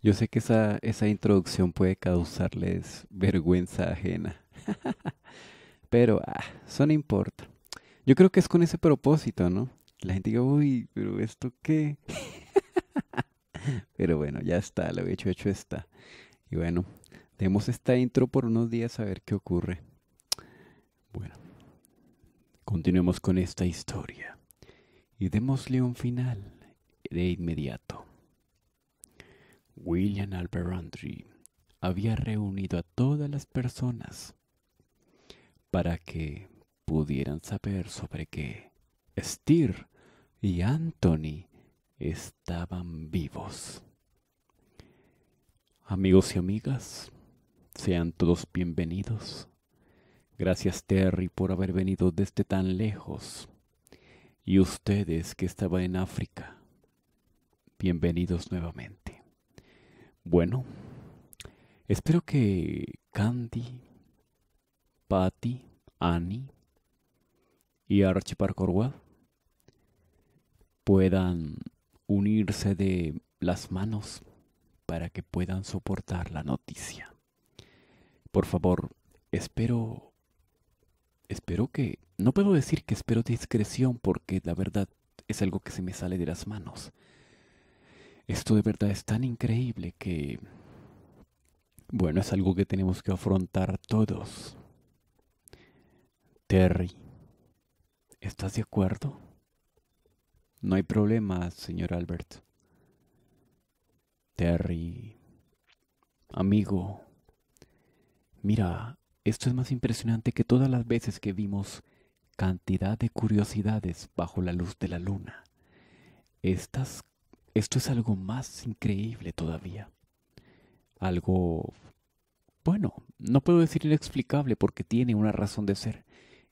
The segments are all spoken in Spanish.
Yo sé que esa, introducción puede causarles vergüenza ajena, pero ah, eso no importa. Yo creo que es con ese propósito, ¿no? La gente diga, uy, pero ¿esto qué? pero bueno, ya está, lo he hecho hecho está. Y bueno, Demos esta intro por unos días a ver qué ocurre. Bueno, continuemos con esta historia y démosle un final de inmediato. William Albert había reunido a todas las personas para que pudieran saber sobre que Stir y Anthony estaban vivos. Amigos y amigas, sean todos bienvenidos. Gracias Terry por haber venido desde tan lejos. Y ustedes que estaban en África, bienvenidos nuevamente. Bueno, espero que Candy, Patty, Annie y Archie Parkorwad puedan unirse de las manos para que puedan soportar la noticia. Por favor, espero... Espero que... No puedo decir que espero discreción porque la verdad es algo que se me sale de las manos. Esto de verdad es tan increíble que... Bueno, es algo que tenemos que afrontar todos. Terry, ¿estás de acuerdo? No hay problema, señor Albert. Terry, amigo, Mira, esto es más impresionante que todas las veces que vimos cantidad de curiosidades bajo la luz de la luna. Estas, esto es algo más increíble todavía. Algo... Bueno, no puedo decir inexplicable porque tiene una razón de ser.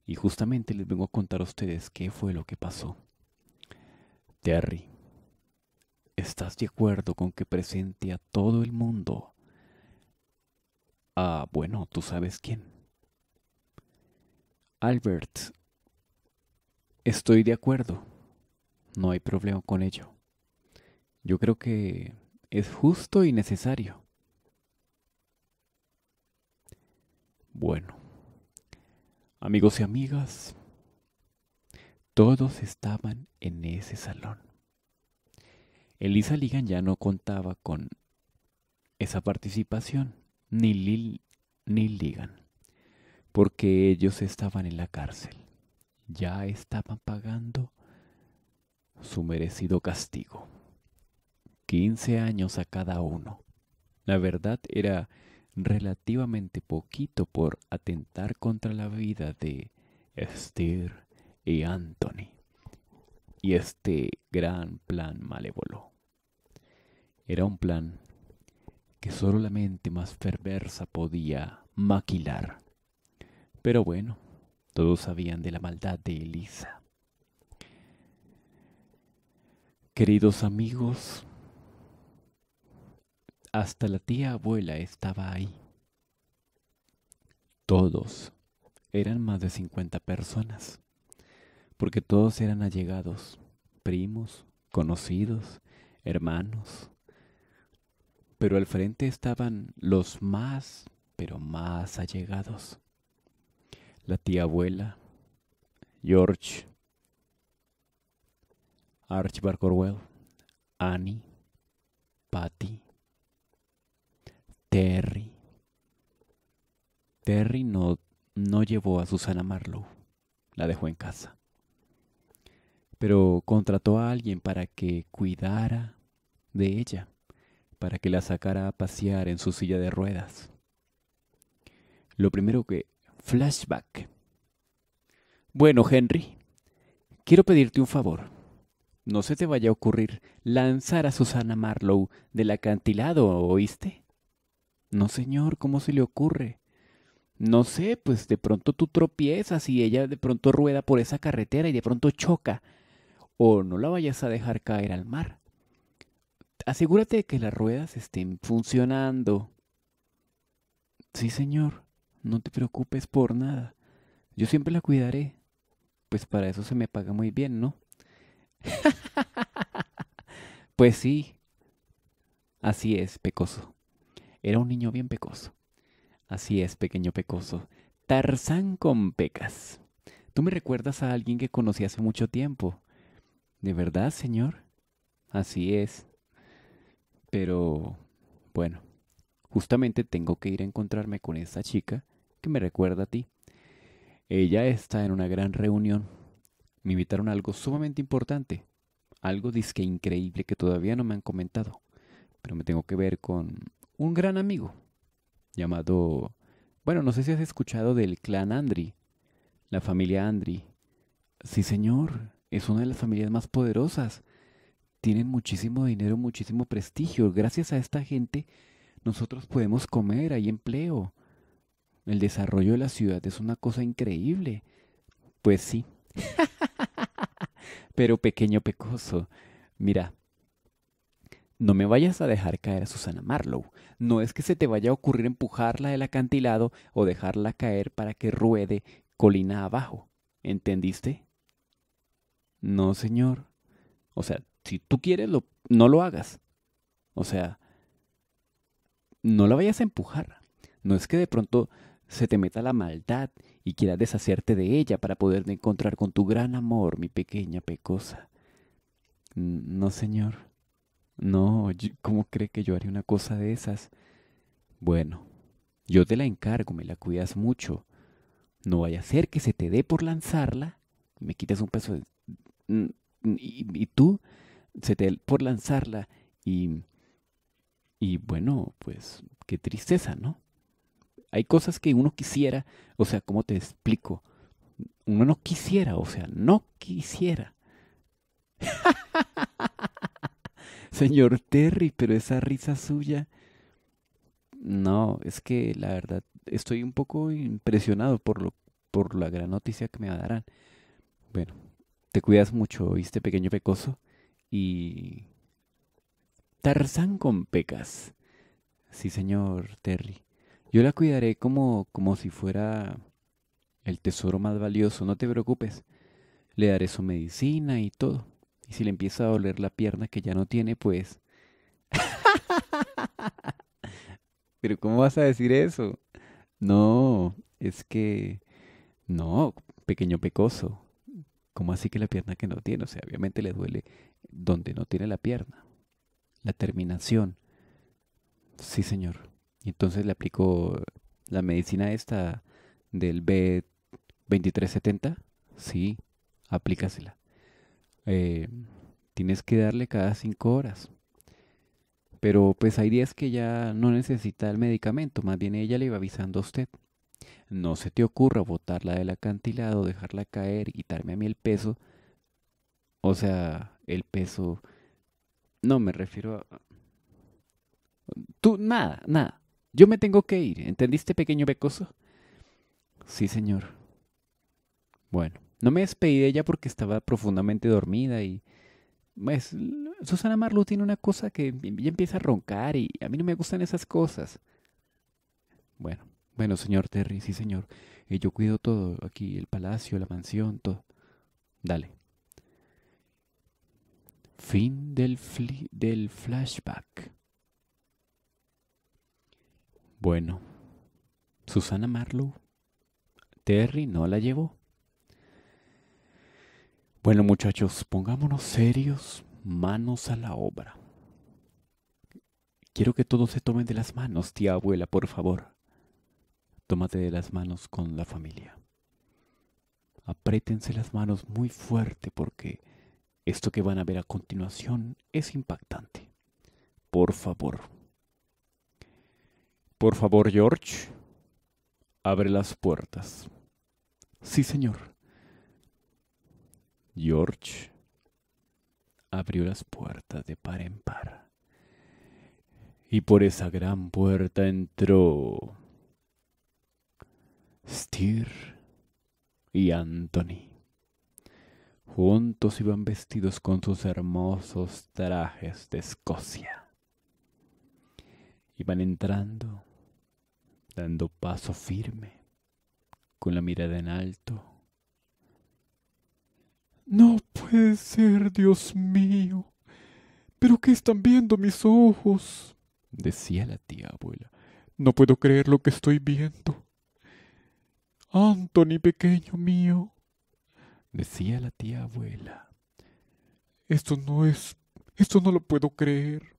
Y justamente les vengo a contar a ustedes qué fue lo que pasó. Terry, ¿estás de acuerdo con que presente a todo el mundo Ah, bueno, tú sabes quién. Albert, estoy de acuerdo. No hay problema con ello. Yo creo que es justo y necesario. Bueno, amigos y amigas, todos estaban en ese salón. Elisa Ligan ya no contaba con esa participación ni, Lil, ni Ligan, porque ellos estaban en la cárcel, ya estaban pagando su merecido castigo. 15 años a cada uno. La verdad era relativamente poquito por atentar contra la vida de Esther y Anthony y este gran plan malévolo. Era un plan que solo la mente más perversa podía maquilar. Pero bueno, todos sabían de la maldad de Elisa. Queridos amigos, hasta la tía abuela estaba ahí. Todos. Eran más de 50 personas. Porque todos eran allegados, primos, conocidos, hermanos, pero al frente estaban los más, pero más allegados. La tía abuela, George, Archibald Corwell, Annie, Patty, Terry. Terry no, no llevó a Susana Marlowe, la dejó en casa, pero contrató a alguien para que cuidara de ella para que la sacara a pasear en su silla de ruedas. Lo primero que... Flashback. Bueno, Henry, quiero pedirte un favor. No se te vaya a ocurrir lanzar a Susana Marlowe del acantilado, ¿oíste? No, señor, ¿cómo se le ocurre? No sé, pues de pronto tú tropiezas y ella de pronto rueda por esa carretera y de pronto choca. O no la vayas a dejar caer al mar. Asegúrate de que las ruedas estén funcionando. Sí, señor, no te preocupes por nada. Yo siempre la cuidaré. Pues para eso se me paga muy bien, ¿no? pues sí. Así es, pecoso. Era un niño bien pecoso. Así es, pequeño pecoso. Tarzán con pecas. Tú me recuerdas a alguien que conocí hace mucho tiempo. ¿De verdad, señor? Así es. Pero bueno, justamente tengo que ir a encontrarme con esa chica que me recuerda a ti. Ella está en una gran reunión. Me invitaron a algo sumamente importante, algo disque increíble que todavía no me han comentado, pero me tengo que ver con un gran amigo llamado, bueno, no sé si has escuchado del clan Andri, la familia Andri. Sí, señor, es una de las familias más poderosas tienen muchísimo dinero, muchísimo prestigio. Gracias a esta gente nosotros podemos comer, hay empleo. El desarrollo de la ciudad es una cosa increíble. Pues sí. Pero pequeño pecoso, mira, no me vayas a dejar caer a Susana Marlowe. No es que se te vaya a ocurrir empujarla del acantilado o dejarla caer para que ruede colina abajo. ¿Entendiste? No, señor. O sea, si tú quieres, lo, no lo hagas. O sea, no la vayas a empujar. No es que de pronto se te meta la maldad y quieras deshacerte de ella para poder encontrar con tu gran amor, mi pequeña pecosa. No, señor. No, ¿cómo cree que yo haría una cosa de esas? Bueno, yo te la encargo, me la cuidas mucho. No vaya a ser que se te dé por lanzarla, me quites un peso de... y tú por lanzarla y, bueno, pues qué tristeza, ¿no? Hay cosas que uno quisiera, o sea, ¿cómo te explico? Uno no quisiera, o sea, no quisiera. Señor Terry, pero esa risa suya... No, es que la verdad estoy un poco impresionado por, lo, por la gran noticia que me darán. Bueno, te cuidas mucho, ¿viste, pequeño pecoso? y Tarzán con pecas. Sí, señor Terry. Yo la cuidaré como, como si fuera el tesoro más valioso, no te preocupes. Le daré su medicina y todo. Y si le empieza a doler la pierna que ya no tiene, pues... Pero ¿cómo vas a decir eso? No, es que... No, pequeño pecoso. ¿Cómo así que la pierna que no tiene? O sea, obviamente le duele donde no tiene la pierna, la terminación. Sí, señor. Y entonces le aplico la medicina esta del B2370. Sí, aplícasela. Eh, tienes que darle cada cinco horas. Pero pues hay días que ya no necesita el medicamento, más bien ella le iba avisando a usted. No se te ocurra botarla del acantilado, dejarla caer, quitarme a mí el peso. O sea, el peso. No, me refiero a... Tú, nada, nada. Yo me tengo que ir. ¿Entendiste, pequeño pecoso? Sí, señor. Bueno, no me despedí de ella porque estaba profundamente dormida y... Pues, Susana Marlowe tiene una cosa que ya empieza a roncar y a mí no me gustan esas cosas. Bueno, bueno, señor Terry, sí, señor. Eh, yo cuido todo, aquí, el palacio, la mansión, todo. Dale. Fin del, flashback. Bueno, Susana Marlowe, Terry no la llevó. Bueno muchachos, pongámonos serios, manos a la obra. Quiero que todos se tomen de las manos, tía abuela, por favor. Tómate de las manos con la familia. Apriétense las manos muy fuerte porque esto que van a ver a continuación es impactante. Por favor. Por favor, George, abre las puertas. Sí, señor. George abrió las puertas de par en par. Y por esa gran puerta entró Stir y Anthony. Juntos iban vestidos con sus hermosos trajes de Escocia. Iban entrando, dando paso firme, con la mirada en alto. No puede ser, Dios mío. ¿Pero qué están viendo mis ojos? decía la tía abuela. No puedo creer lo que estoy viendo. Anthony, pequeño mío, decía la tía abuela. Esto no es... esto no lo puedo creer.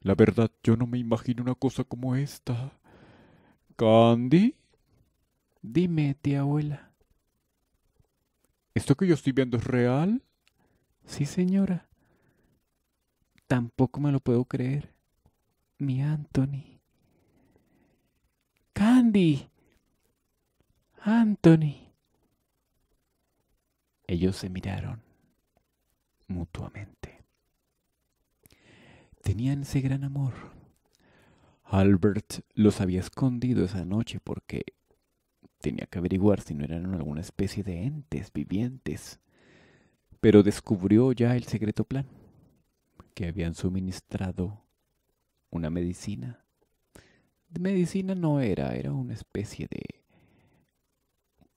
La verdad, yo no me imagino una cosa como esta. ¿Candy? Dime, tía abuela. ¿Esto que yo estoy viendo es real? Sí, señora. Tampoco me lo puedo creer. Mi Anthony. Candy. Anthony. Ellos se miraron mutuamente. Tenían ese gran amor. Albert los había escondido esa noche porque tenía que averiguar si no eran alguna especie de entes vivientes. Pero descubrió ya el secreto plan, que habían suministrado una medicina. medicina no era, era una especie de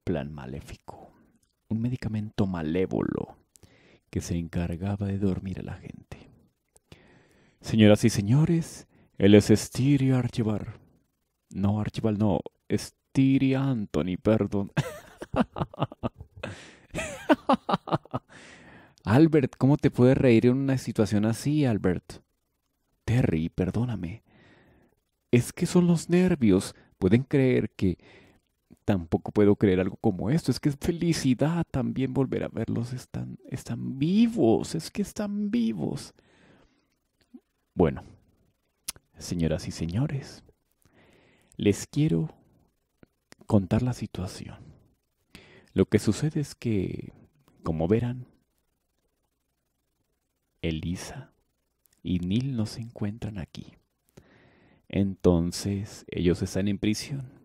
plan maléfico un medicamento malévolo que se encargaba de dormir a la gente. Señoras y señores, él es y Archibald. No, Archibald no. y Anthony, perdón. Albert, ¿cómo te puedes reír en una situación así, Albert? Terry, perdóname. Es que son los nervios. Pueden creer que tampoco puedo creer algo como esto. Es que es felicidad también volver a verlos. Están, están vivos, es que están vivos. Bueno, señoras y señores, les quiero contar la situación. Lo que sucede es que, como verán, Elisa y Neil no se encuentran aquí. Entonces ellos están en prisión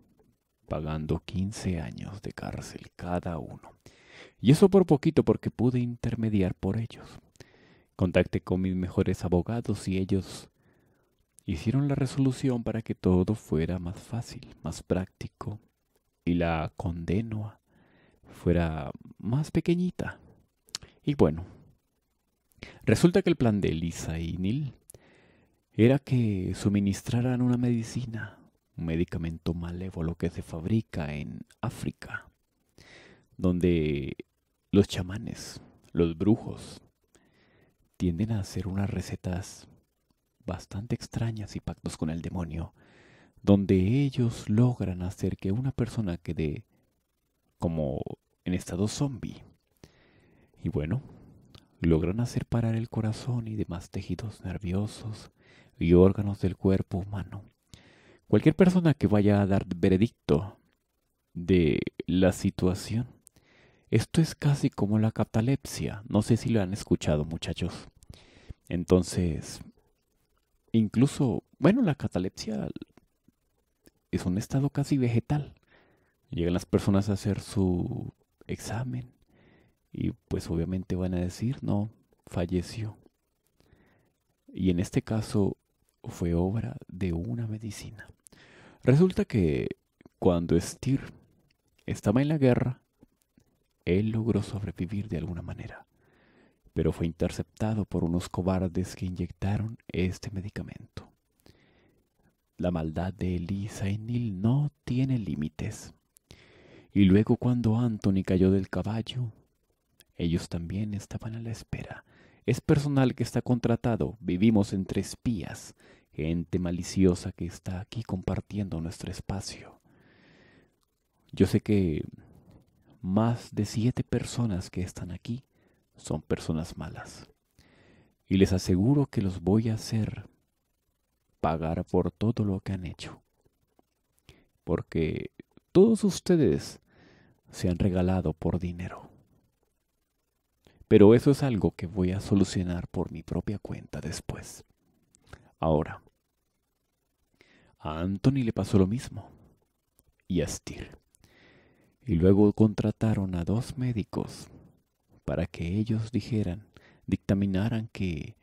pagando 15 años de cárcel cada uno. Y eso por poquito porque pude intermediar por ellos. Contacté con mis mejores abogados y ellos hicieron la resolución para que todo fuera más fácil, más práctico y la condena fuera más pequeñita. Y bueno, resulta que el plan de Elisa y Neil era que suministraran una medicina un medicamento malévolo que se fabrica en África, donde los chamanes, los brujos, tienden a hacer unas recetas bastante extrañas y pactos con el demonio, donde ellos logran hacer que una persona quede como en estado zombie. Y bueno, logran hacer parar el corazón y demás tejidos nerviosos y órganos del cuerpo humano. Cualquier persona que vaya a dar veredicto de la situación. Esto es casi como la catalepsia. No sé si lo han escuchado muchachos. Entonces, incluso, bueno, la catalepsia es un estado casi vegetal. Llegan las personas a hacer su examen y pues obviamente van a decir, no, falleció. Y en este caso fue obra de una medicina. Resulta que cuando Stir estaba en la guerra, él logró sobrevivir de alguna manera, pero fue interceptado por unos cobardes que inyectaron este medicamento. La maldad de Elisa y Nil no tiene límites. Y luego cuando Anthony cayó del caballo, ellos también estaban a la espera. Es personal que está contratado, vivimos entre espías gente maliciosa que está aquí compartiendo nuestro espacio. Yo sé que más de siete personas que están aquí son personas malas. Y les aseguro que los voy a hacer pagar por todo lo que han hecho. Porque todos ustedes se han regalado por dinero. Pero eso es algo que voy a solucionar por mi propia cuenta después. Ahora, a Anthony le pasó lo mismo y a Steer. Y luego contrataron a dos médicos para que ellos dijeran, dictaminaran que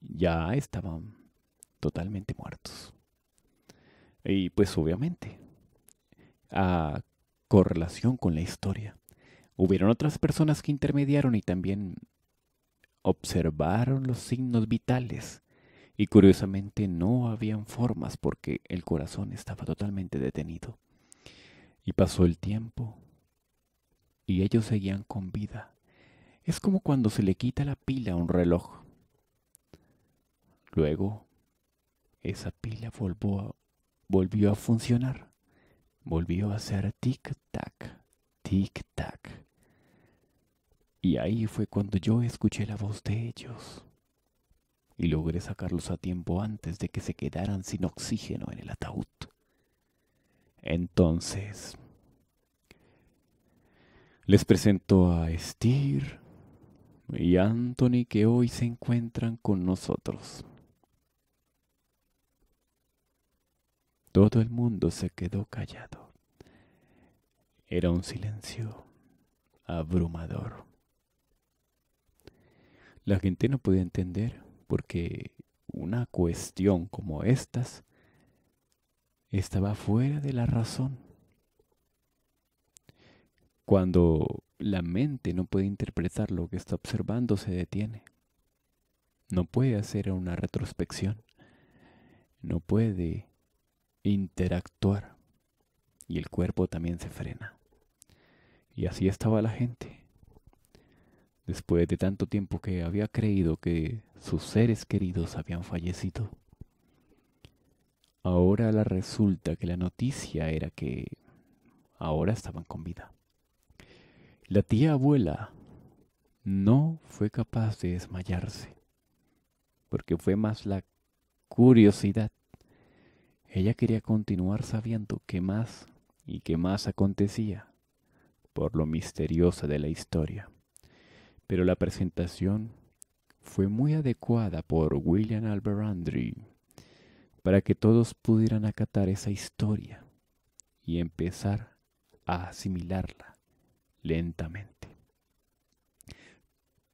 ya estaban totalmente muertos. Y pues obviamente, a correlación con la historia, hubieron otras personas que intermediaron y también observaron los signos vitales y curiosamente no habían formas porque el corazón estaba totalmente detenido. Y pasó el tiempo y ellos seguían con vida. Es como cuando se le quita la pila a un reloj. Luego, esa pila volvió a funcionar. Volvió a hacer tic-tac, tic-tac. Y ahí fue cuando yo escuché la voz de ellos y logré sacarlos a tiempo antes de que se quedaran sin oxígeno en el ataúd. Entonces, les presento a Stir y Anthony que hoy se encuentran con nosotros. Todo el mundo se quedó callado. Era un silencio abrumador. La gente no podía entender porque una cuestión como estas estaba fuera de la razón. Cuando la mente no puede interpretar lo que está observando, se detiene. No puede hacer una retrospección. No puede interactuar. Y el cuerpo también se frena. Y así estaba la gente después de tanto tiempo que había creído que sus seres queridos habían fallecido. Ahora la resulta que la noticia era que ahora estaban con vida. La tía abuela no fue capaz de desmayarse, porque fue más la curiosidad. Ella quería continuar sabiendo qué más y qué más acontecía por lo misteriosa de la historia pero la presentación fue muy adecuada por William Albert para que todos pudieran acatar esa historia y empezar a asimilarla lentamente.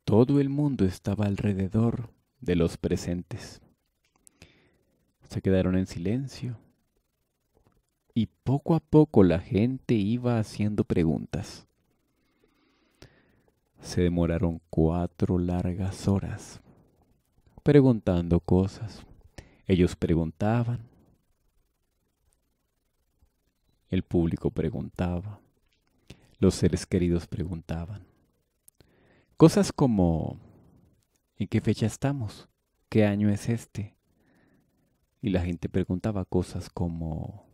Todo el mundo estaba alrededor de los presentes. Se quedaron en silencio y poco a poco la gente iba haciendo preguntas. Se demoraron cuatro largas horas preguntando cosas. Ellos preguntaban. El público preguntaba. Los seres queridos preguntaban. Cosas como, ¿en qué fecha estamos? ¿Qué año es este? Y la gente preguntaba cosas como,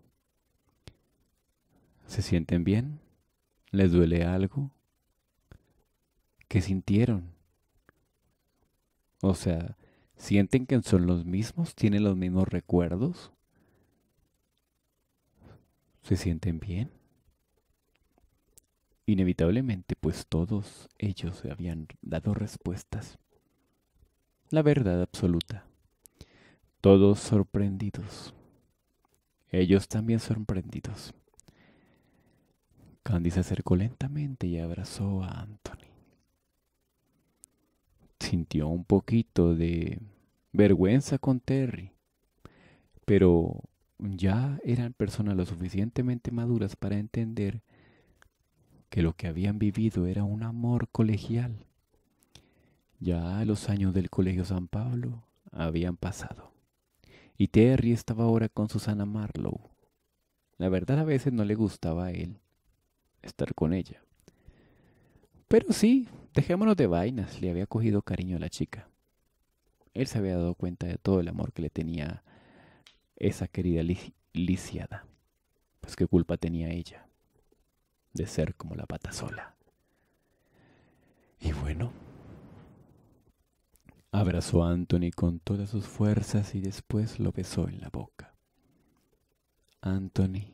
¿se sienten bien? ¿Les duele algo? que sintieron. O sea, ¿sienten que son los mismos? ¿Tienen los mismos recuerdos? ¿Se sienten bien? Inevitablemente, pues todos ellos habían dado respuestas. La verdad absoluta. Todos sorprendidos. Ellos también sorprendidos. Candy se acercó lentamente y abrazó a Anthony sintió un poquito de vergüenza con Terry, pero ya eran personas lo suficientemente maduras para entender que lo que habían vivido era un amor colegial. Ya los años del Colegio San Pablo habían pasado. Y Terry estaba ahora con Susana Marlowe. La verdad a veces no le gustaba a él estar con ella. Pero sí, dejémonos de vainas, le había cogido cariño a la chica. Él se había dado cuenta de todo el amor que le tenía esa querida lisiada. Pues qué culpa tenía ella de ser como la pata sola. Y bueno, abrazó a Anthony con todas sus fuerzas y después lo besó en la boca. Anthony,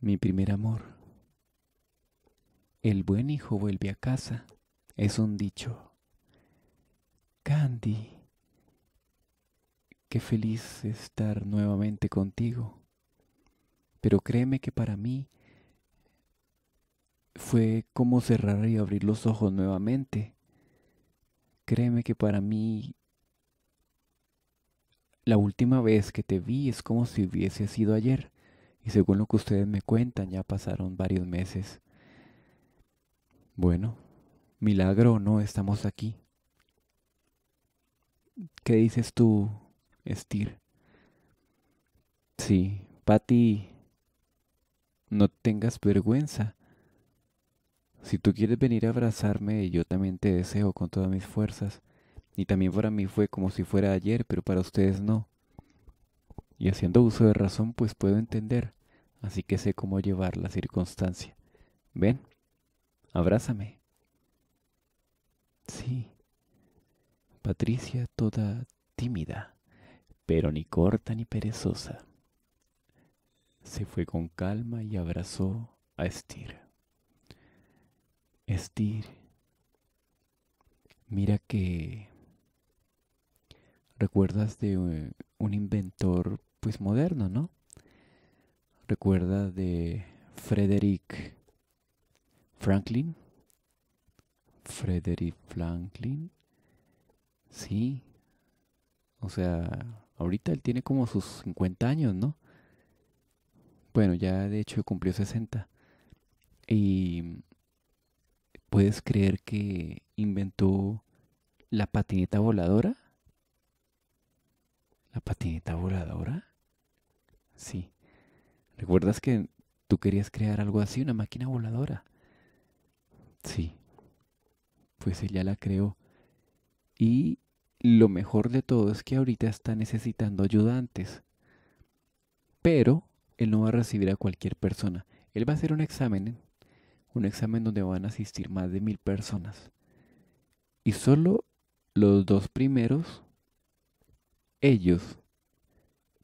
mi primer amor. El buen hijo vuelve a casa. Es un dicho. Candy, qué feliz estar nuevamente contigo. Pero créeme que para mí fue como cerrar y abrir los ojos nuevamente. Créeme que para mí la última vez que te vi es como si hubiese sido ayer. Y según lo que ustedes me cuentan, ya pasaron varios meses. Bueno, milagro no, estamos aquí. ¿Qué dices tú, Estir? Sí, Patti, no tengas vergüenza. Si tú quieres venir a abrazarme, yo también te deseo con todas mis fuerzas. Y también para mí fue como si fuera ayer, pero para ustedes no. Y haciendo uso de razón, pues puedo entender. Así que sé cómo llevar la circunstancia. ¿Ven? abrázame. Sí. Patricia toda tímida, pero ni corta ni perezosa. Se fue con calma y abrazó a Estir. Estir, mira que... Recuerdas de un inventor pues moderno, ¿no? Recuerda de Frederick Franklin, Frederick Franklin, sí, o sea, ahorita él tiene como sus 50 años, ¿no? Bueno, ya de hecho cumplió 60. Y puedes creer que inventó la patineta voladora. ¿La patineta voladora? Sí. ¿Recuerdas que tú querías crear algo así, una máquina voladora? Sí, pues ella la creó. Y lo mejor de todo es que ahorita está necesitando ayudantes. Pero él no va a recibir a cualquier persona. Él va a hacer un examen, un examen donde van a asistir más de mil personas. Y solo los dos primeros, ellos,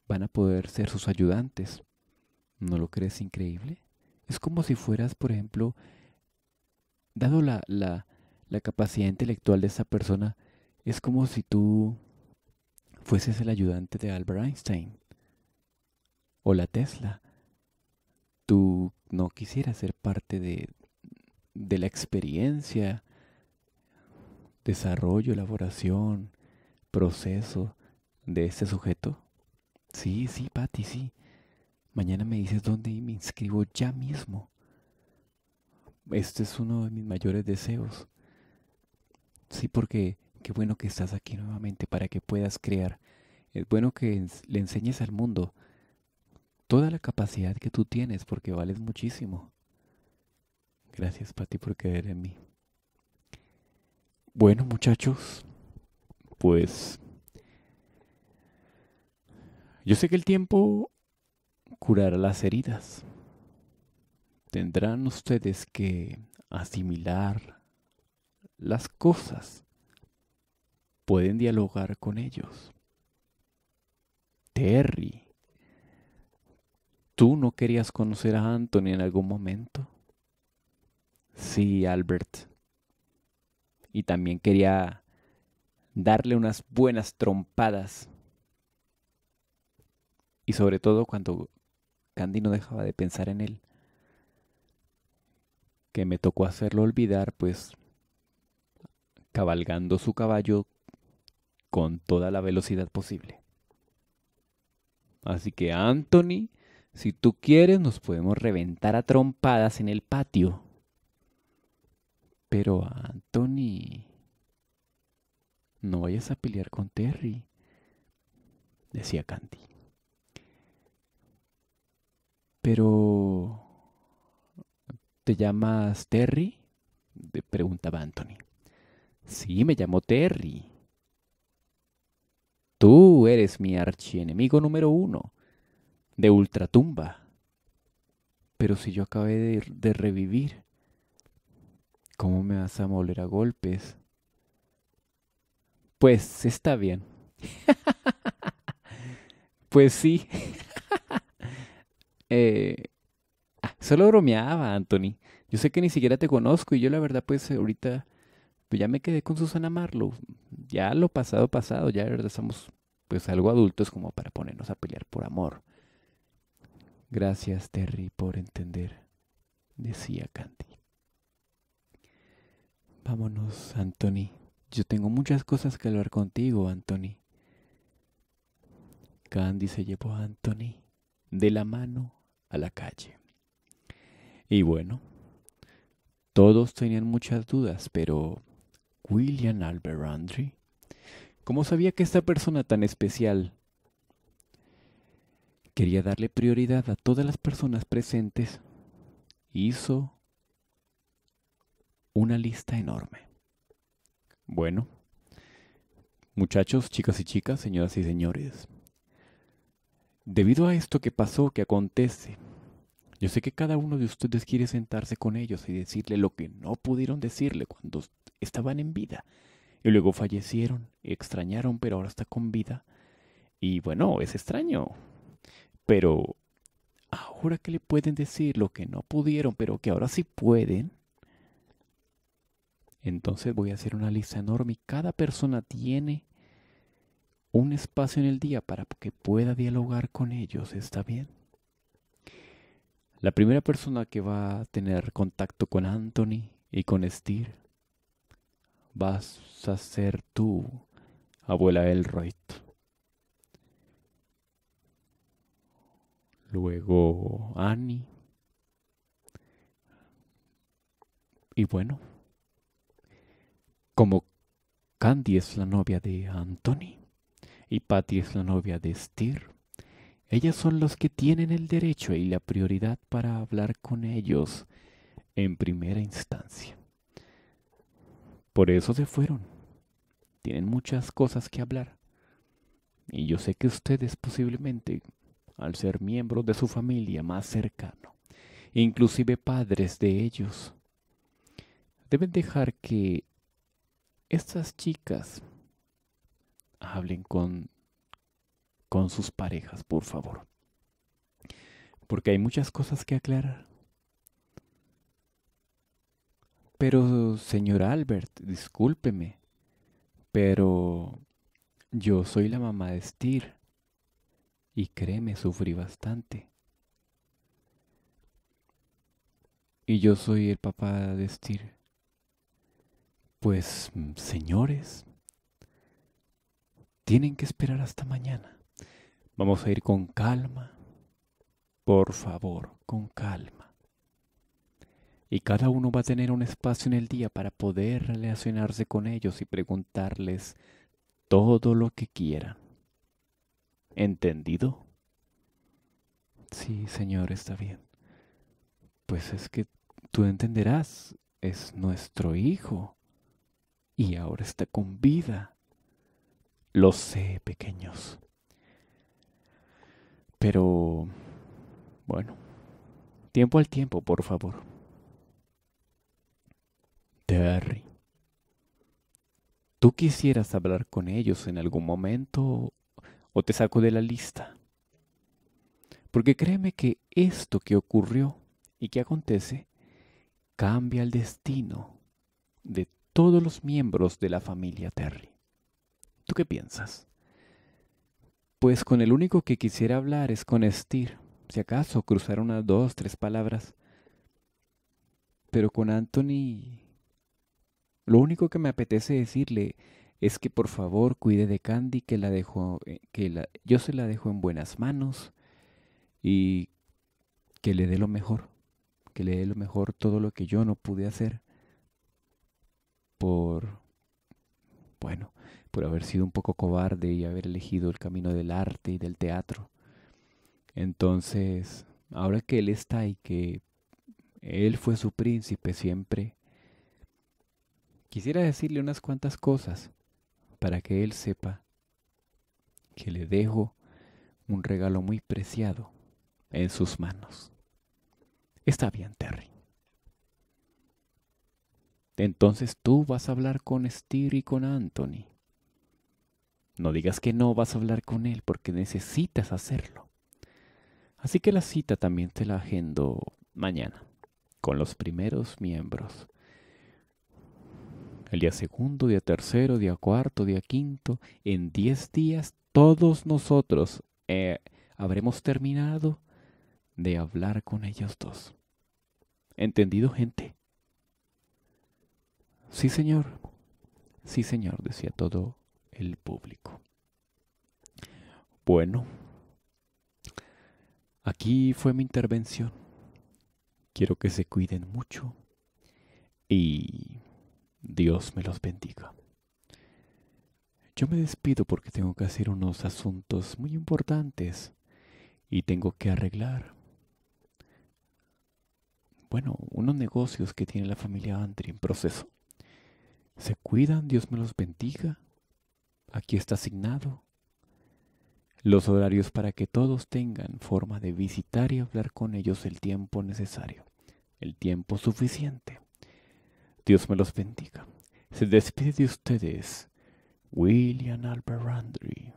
van a poder ser sus ayudantes. ¿No lo crees increíble? Es como si fueras, por ejemplo, dado la, la, capacidad intelectual de esa persona, es como si tú fueses el ayudante de Albert Einstein o la Tesla. Tú no quisieras ser parte de, la experiencia, desarrollo, elaboración, proceso de este sujeto? Sí, sí, Patti, sí. Mañana me dices dónde y me inscribo ya mismo. Este es uno de mis mayores deseos. Sí, porque qué bueno que estás aquí nuevamente para que puedas crear. Es bueno que le enseñes al mundo toda la capacidad que tú tienes porque vales muchísimo. Gracias, Pati, por creer en mí. Bueno, muchachos, pues yo sé que el tiempo curará las heridas tendrán ustedes que asimilar las cosas. Pueden dialogar con ellos. Terry, ¿tú no querías conocer a Anthony en algún momento? Sí, Albert. Y también quería darle unas buenas trompadas. Y sobre todo cuando Candy no dejaba de pensar en él que me tocó hacerlo olvidar, pues cabalgando su caballo con toda la velocidad posible. Así que Anthony, si tú quieres nos podemos reventar a trompadas en el patio. Pero Anthony, no vayas a pelear con Terry, decía Candy. Pero... ¿Te llamas Terry? preguntaba Anthony. Sí, me llamo Terry. Tú eres mi archienemigo número uno, de ultratumba. Pero si yo acabé de, de revivir, ¿cómo me vas a moler a golpes? Pues está bien. pues sí. eh, Solo bromeaba, Anthony. Yo sé que ni siquiera te conozco y yo la verdad pues ahorita pues ya me quedé con Susana Marlowe. Ya lo pasado pasado, ya la verdad somos pues algo adultos como para ponernos a pelear por amor. Gracias, Terry, por entender, decía Candy. Vámonos, Anthony. Yo tengo muchas cosas que hablar contigo, Anthony. Candy se llevó a Anthony de la mano a la calle. Y bueno, todos tenían muchas dudas, pero William Albert como ¿cómo sabía que esta persona tan especial quería darle prioridad a todas las personas presentes? Hizo una lista enorme. Bueno, muchachos, chicas y chicas, señoras y señores, debido a esto que pasó, que acontece, yo sé que cada uno de ustedes quiere sentarse con ellos y decirle lo que no pudieron decirle cuando estaban en vida. Y luego fallecieron, extrañaron, pero ahora está con vida. Y bueno, es extraño. Pero ahora que le pueden decir lo que no pudieron, pero que ahora sí pueden, entonces voy a hacer una lista enorme. y Cada persona tiene un espacio en el día para que pueda dialogar con ellos, ¿está bien? La primera persona que va a tener contacto con Anthony y con Steer vas a ser tú, abuela Elroy. Luego Annie. Y bueno, como Candy es la novia de Anthony y Patty es la novia de Steer, ellas son los que tienen el derecho y la prioridad para hablar con ellos en primera instancia. Por eso se fueron. Tienen muchas cosas que hablar. Y yo sé que ustedes posiblemente, al ser miembros de su familia más cercano, inclusive padres de ellos, deben dejar que estas chicas hablen con con sus parejas, por favor. Porque hay muchas cosas que aclarar. Pero, señor Albert, discúlpeme, pero yo soy la mamá de Stir. Y créeme, sufrí bastante. Y yo soy el papá de Steer. Pues, señores, tienen que esperar hasta mañana. Vamos a ir con calma, por favor, con calma. Y cada uno va a tener un espacio en el día para poder relacionarse con ellos y preguntarles todo lo que quieran. ¿Entendido? Sí, Señor, está bien. Pues es que tú entenderás, es nuestro hijo y ahora está con vida. Lo sé, pequeños. Pero, bueno, tiempo al tiempo, por favor. Terry, ¿tú quisieras hablar con ellos en algún momento o te saco de la lista? Porque créeme que esto que ocurrió y que acontece cambia el destino de todos los miembros de la familia Terry. ¿Tú qué piensas? Pues con el único que quisiera hablar es con Estir, si acaso cruzar unas dos, tres palabras. Pero con Anthony, lo único que me apetece decirle es que por favor cuide de Candy, que la dejo, eh, que yo se la dejo en buenas manos y que le dé lo mejor, que le dé lo mejor todo lo que yo no pude hacer por, bueno, por haber sido un poco cobarde y haber elegido el camino del arte y del teatro. Entonces, ahora que él está y que él fue su príncipe siempre, quisiera decirle unas cuantas cosas para que él sepa que le dejo un regalo muy preciado en sus manos. Está bien, Terry. Entonces tú vas a hablar con Steer y con Anthony no digas que no vas a hablar con él porque necesitas hacerlo. Así que la cita también te la agendo mañana, con los primeros miembros. El día segundo, día tercero, día cuarto, día quinto, en diez días todos nosotros eh, habremos terminado de hablar con ellos dos. ¿Entendido, gente? Sí, señor. Sí, señor, decía todo el público. Bueno, aquí fue mi intervención. Quiero que se cuiden mucho y Dios me los bendiga. Yo me despido porque tengo que hacer unos asuntos muy importantes y tengo que arreglar, bueno, unos negocios que tiene la familia Andri en proceso. Se cuidan, Dios me los bendiga. Aquí está asignado los horarios para que todos tengan forma de visitar y hablar con ellos el tiempo necesario, el tiempo suficiente. Dios me los bendiga. Se despide de ustedes William Albert Randry.